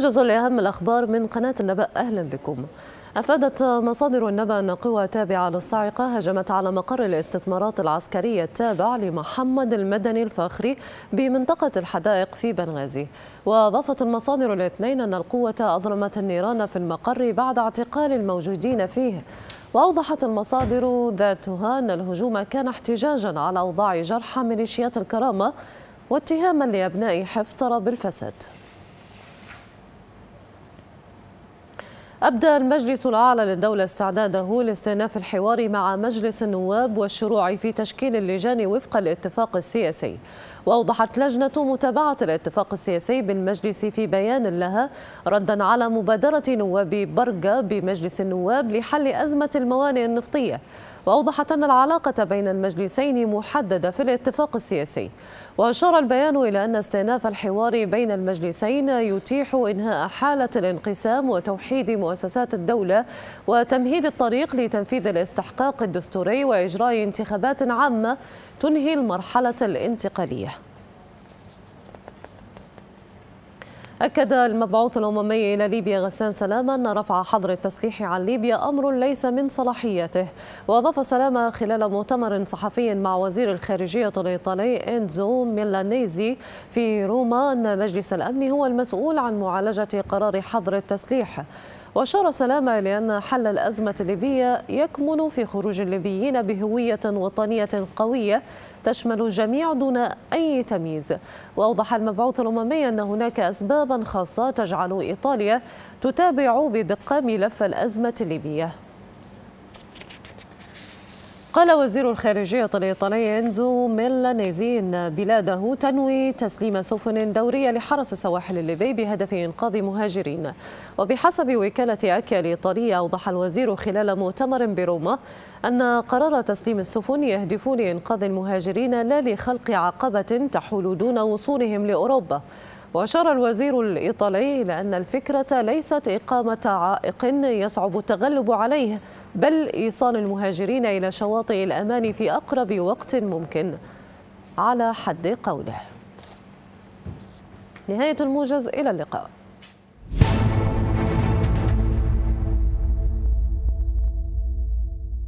موجز لأهم الأخبار من قناة النبأ أهلا بكم أفادت مصادر النبأ أن قوى تابعة للصاعقة هجمت على مقر الاستثمارات العسكرية التابع لمحمد المدني الفاخري بمنطقة الحدائق في بنغازي وأضافت المصادر الاثنين أن القوة أضرمت النيران في المقر بعد اعتقال الموجودين فيه وأوضحت المصادر ذاتها أن الهجوم كان احتجاجا على أوضاع جرحى ميليشيات الكرامة واتهاما لأبناء حفتر بالفساد أبدى المجلس الأعلى للدولة استعداده لاستئناف الحوار مع مجلس النواب والشروع في تشكيل اللجان وفق الاتفاق السياسي وأوضحت لجنة متابعة الاتفاق السياسي بالمجلس في بيان لها ردا على مبادرة نواب برقة بمجلس النواب لحل أزمة الموانئ النفطية وأوضحت أن العلاقة بين المجلسين محددة في الاتفاق السياسي وأشار البيان إلى أن استئناف الحوار بين المجلسين يتيح إنهاء حالة الانقسام وتوحيد مؤسسات الدولة وتمهيد الطريق لتنفيذ الاستحقاق الدستوري وإجراء انتخابات عامة تنهي المرحلة الانتقالية أكد المبعوث الأممي إلى ليبيا غسان سلامة أن رفع حظر التسليح عن ليبيا أمر ليس من صلاحيته وأضاف سلامة خلال مؤتمر صحفي مع وزير الخارجية الإيطالي إنزو ميلانيزي في روما أن مجلس الأمن هو المسؤول عن معالجة قرار حظر التسليح وأشار سلامة إلى أن حل الأزمة الليبية يكمن في خروج الليبيين بهوية وطنية قوية تشمل الجميع دون أي تمييز وأوضح المبعوث الأممي أن هناك أسبابا خاصة تجعل إيطاليا تتابع بدقة ملف الأزمة الليبية قال وزير الخارجية الإيطالي إنزو ميلانيزين بلاده تنوي تسليم سفن دورية لحرس السواحل الليبي بهدف إنقاذ مهاجرين وبحسب وكالة أكيا الإيطالية أوضح الوزير خلال مؤتمر بروما أن قرار تسليم السفن يهدف لإنقاذ المهاجرين لا لخلق عقبة تحول دون وصولهم لأوروبا وأشار الوزير الإيطالي إلى أن الفكرة ليست إقامة عائق يصعب التغلب عليه بل إيصال المهاجرين إلى شواطئ الأمان في أقرب وقت ممكن على حد قوله نهاية الموجز إلى اللقاء